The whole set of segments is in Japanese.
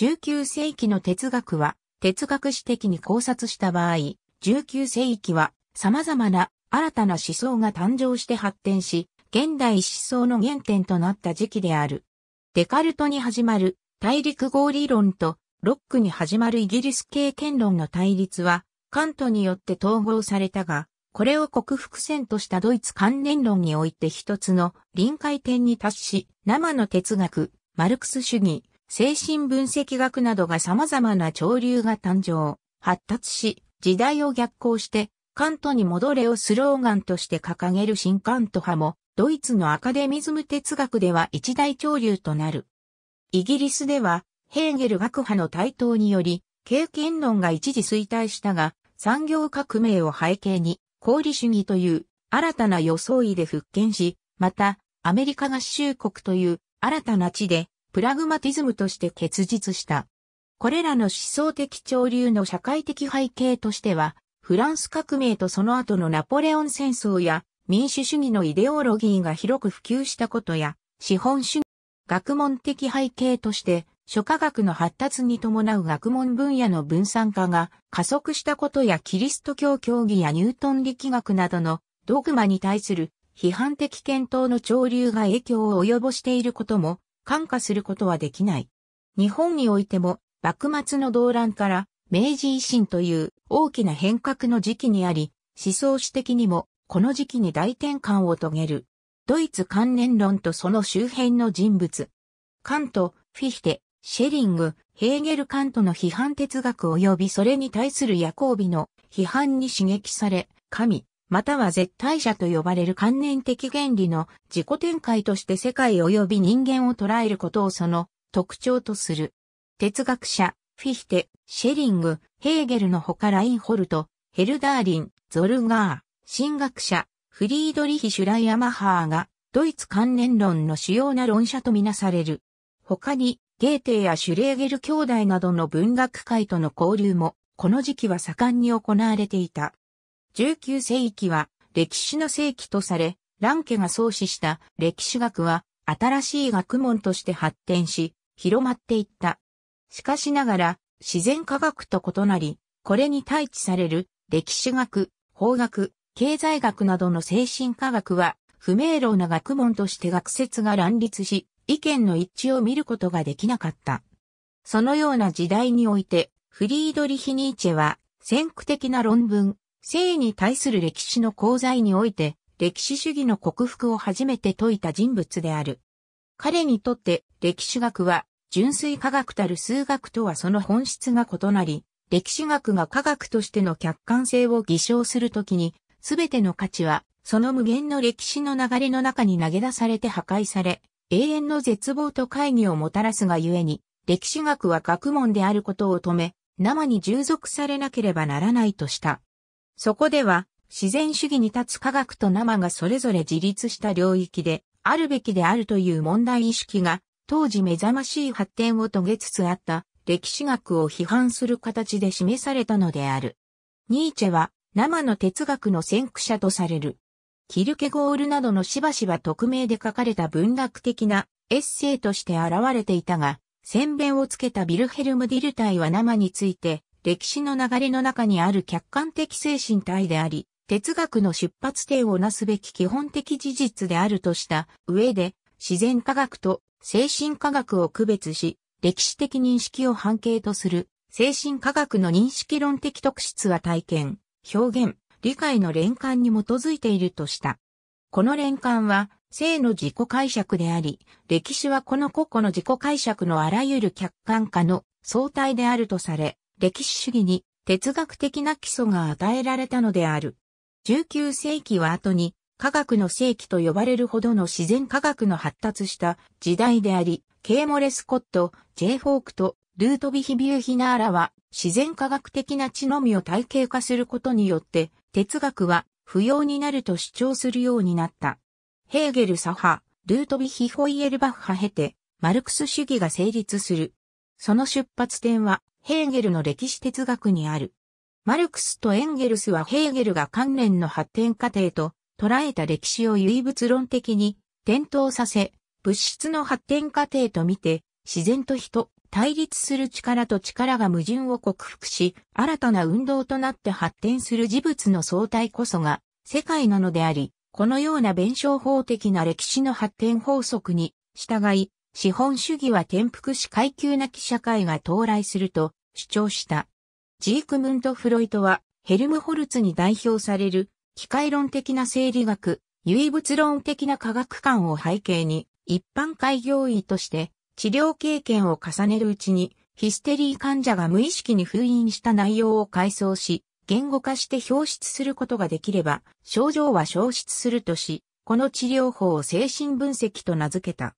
19世紀の哲学は、哲学史的に考察した場合、19世紀は様々な新たな思想が誕生して発展し、現代思想の原点となった時期である。デカルトに始まる大陸合理論とロックに始まるイギリス経験論の対立は、カントによって統合されたが、これを克服戦としたドイツ関連論において一つの臨界点に達し、生の哲学、マルクス主義、精神分析学などが様々な潮流が誕生、発達し、時代を逆行して、カントに戻れをスローガンとして掲げる新カント派も、ドイツのアカデミズム哲学では一大潮流となる。イギリスでは、ヘーゲル学派の台頭により、経験論が一時衰退したが、産業革命を背景に、功利主義という新たな装いで復権し、また、アメリカ合衆国という新たな地でプラグマティズムとして結実した。これらの思想的潮流の社会的背景としては、フランス革命とその後のナポレオン戦争や民主主義のイデオロギーが広く普及したことや、資本主義、学問的背景として、諸科学の発達に伴う学問分野の分散化が加速したことやキリスト教教義やニュートン力学などのドグマに対する批判的検討の潮流が影響を及ぼしていることも感化することはできない。日本においても、幕末の動乱から明治維新という大きな変革の時期にあり、思想史的にもこの時期に大転換を遂げる。ドイツ関連論とその周辺の人物。カント、フィヒテ、シェリング、ヘーゲル・カントの批判哲学及びそれに対するヤコービの批判に刺激され、神、または絶対者と呼ばれる観念的原理の自己展開として世界及び人間を捉えることをその特徴とする。哲学者、フィヒテ、シェリング、ヘーゲルの他ラインホルト、ヘルダーリン、ゾルガー、神学者、フリードリヒ・シュライアマハーが、ドイツ関連論の主要な論者とみなされる。他に、ゲーテーやシュレーゲル兄弟などの文学界との交流も、この時期は盛んに行われていた。19世紀は歴史の世紀とされ、ランケが創始した歴史学は新しい学問として発展し、広まっていった。しかしながら、自然科学と異なり、これに対地される歴史学、法学、経済学などの精神科学は、不明瞭な学問として学説が乱立し、意見の一致を見ることができなかった。そのような時代において、フリードリヒ・ニーチェは、先駆的な論文、性に対する歴史の功罪において、歴史主義の克服を初めて説いた人物である。彼にとって歴史学は純粋科学たる数学とはその本質が異なり、歴史学が科学としての客観性を偽証するときに、すべての価値はその無限の歴史の流れの中に投げ出されて破壊され、永遠の絶望と会議をもたらすがゆえに、歴史学は学問であることを止め、生に従属されなければならないとした。そこでは、自然主義に立つ科学と生がそれぞれ自立した領域で、あるべきであるという問題意識が、当時目覚ましい発展を遂げつつあった歴史学を批判する形で示されたのである。ニーチェは、生の哲学の先駆者とされる。キルケゴールなどのしばしば匿名で書かれた文学的なエッセイとして現れていたが、宣弁をつけたビルヘルム・ディルタイは生について、歴史の流れの中にある客観的精神体であり、哲学の出発点をなすべき基本的事実であるとした上で、自然科学と精神科学を区別し、歴史的認識を半径とする、精神科学の認識論的特質は体験、表現、理解の連関に基づいているとした。この連関は、性の自己解釈であり、歴史はこの個々の自己解釈のあらゆる客観化の相対であるとされ、歴史主義に哲学的な基礎が与えられたのである。19世紀は後に科学の世紀と呼ばれるほどの自然科学の発達した時代であり、ケーモレ・スコット、ジェイ・フォークとルートビヒ・ビューヒナーラは自然科学的な知のみを体系化することによって哲学は不要になると主張するようになった。ヘーゲル左派、ルートビヒ・ホイエルバッハ経て、マルクス主義が成立する。その出発点は、ヘーゲルの歴史哲学にある。マルクスとエンゲルスはヘーゲルが観念の発展過程と捉えた歴史を唯物論的に転倒させ、物質の発展過程と見て、自然と人、対立する力と力が矛盾を克服し、新たな運動となって発展する事物の相対こそが世界なのであり、このような弁証法的な歴史の発展法則に従い、資本主義は転覆し階級なき社会が到来すると主張した。ジークムント・フロイトはヘルムホルツに代表される機械論的な生理学、唯物論的な科学観を背景に一般開業医として治療経験を重ねるうちにヒステリー患者が無意識に封印した内容を改装し、言語化して表出することができれば、症状は消失するとし、この治療法を精神分析と名付けた。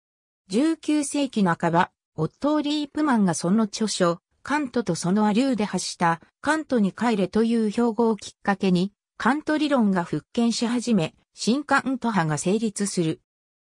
19世紀半ば、オットー・リープマンがその著書、カントとそのアリューで発した、カントに帰れという標語をきっかけに、カント理論が復権し始め、新カント派が成立する。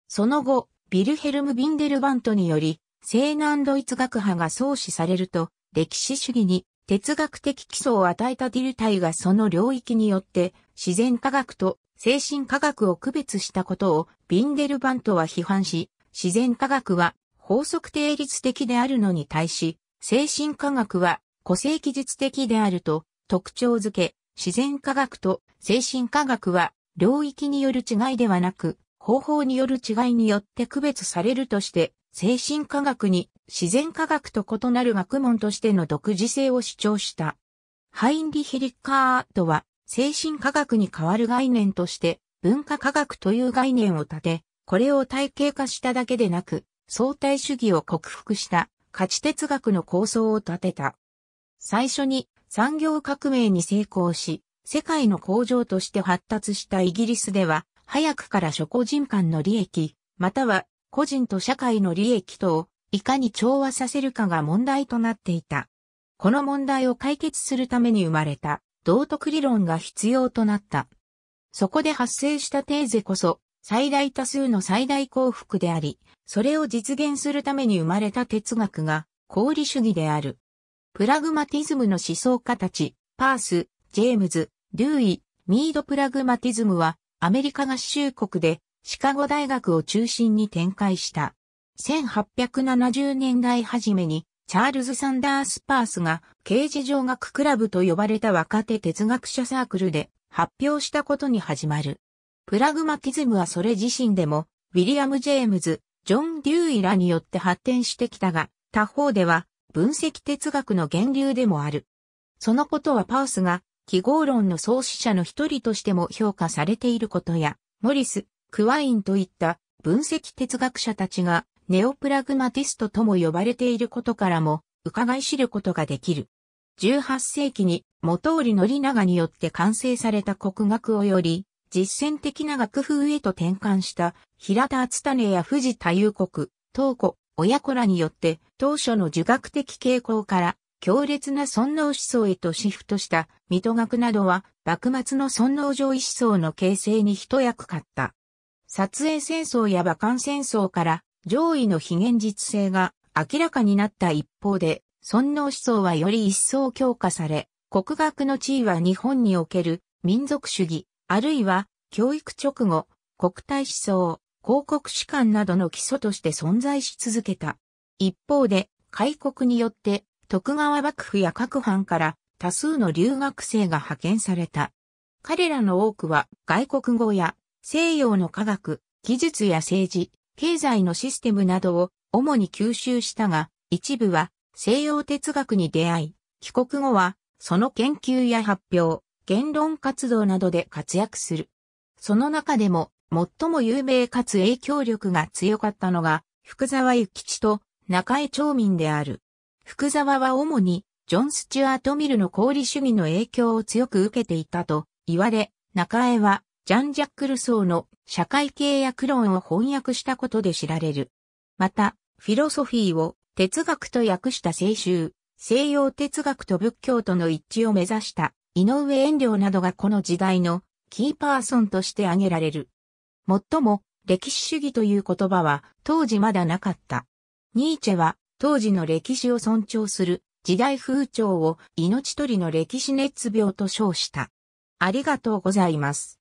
その後、ビルヘルム・ビンデルバントにより、西南ドイツ学派が創始されると、歴史主義に哲学的基礎を与えたディルタイがその領域によって、自然科学と精神科学を区別したことをビンデルバントは批判し、自然科学は法則定律的であるのに対し、精神科学は個性技術的であると特徴づけ、自然科学と精神科学は領域による違いではなく、方法による違いによって区別されるとして、精神科学に自然科学と異なる学問としての独自性を主張した。ハインリヒ・リッカートは精神科学に代わる概念として文化科学という概念を立て、これを体系化しただけでなく、相対主義を克服した価値哲学の構想を立てた。最初に産業革命に成功し、世界の工場として発達したイギリスでは、早くから諸個人間の利益、または個人と社会の利益とをいかに調和させるかが問題となっていた。この問題を解決するために生まれた道徳理論が必要となった。そこで発生したテーゼこそ最大多数の最大幸福であり、それを実現するために生まれた哲学が、功利主義である。プラグマティズムの思想家たち、パース、ジェームズ、デューイ、ミード・プラグマティズムは、アメリカ合衆国で、シカゴ大学を中心に展開した。1870年代初めに、チャールズ・サンダース・パースが、刑事上学クラブと呼ばれた若手哲学者サークルで、発表したことに始まる。プラグマティズムはそれ自身でも、ウィリアム・ジェームズ、ジョン・デューイらによって発展してきたが、他方では、分析哲学の源流でもある。そのことはパウスが、記号論の創始者の一人としても評価されていることや、モリス、クワインといった分析哲学者たちがネオプラグマティストとも呼ばれていることからも伺い知ることができる。18世紀に元織宣長によって完成された国学をより実践的な楽風へと転換した平田厚種や富士太国、東子、親子らによって当初の儒学的傾向から強烈な尊皇思想へとシフトした水戸学などは幕末の尊皇上位思想の形成に一役買った。撮影戦争や馬漢戦争から上位の非現実性が明らかになった一方で、尊皇思想はより一層強化され、国学の地位は日本における民族主義、あるいは、教育直後、国体思想、広告士官などの基礎として存在し続けた。一方で、開国によって、徳川幕府や各藩から多数の留学生が派遣された。彼らの多くは外国語や西洋の科学、技術や政治、経済のシステムなどを主に吸収したが、一部は西洋哲学に出会い、帰国後はその研究や発表、言論活動などで活躍する。その中でも、最も有名かつ影響力が強かったのが、福沢諭吉と中江町民である。福沢は主に、ジョン・スチュアート・ミルの功理主義の影響を強く受けていたと言われ、中江は、ジャン・ジャック・ルソーの社会契約論を翻訳したことで知られる。また、フィロソフィーを哲学と訳した青集、西洋哲学と仏教との一致を目指した井上遠慮などがこの時代のキーパーソンとして挙げられる。もっとも、歴史主義という言葉は当時まだなかった。ニーチェは当時の歴史を尊重する時代風潮を命取りの歴史熱病と称した。ありがとうございます。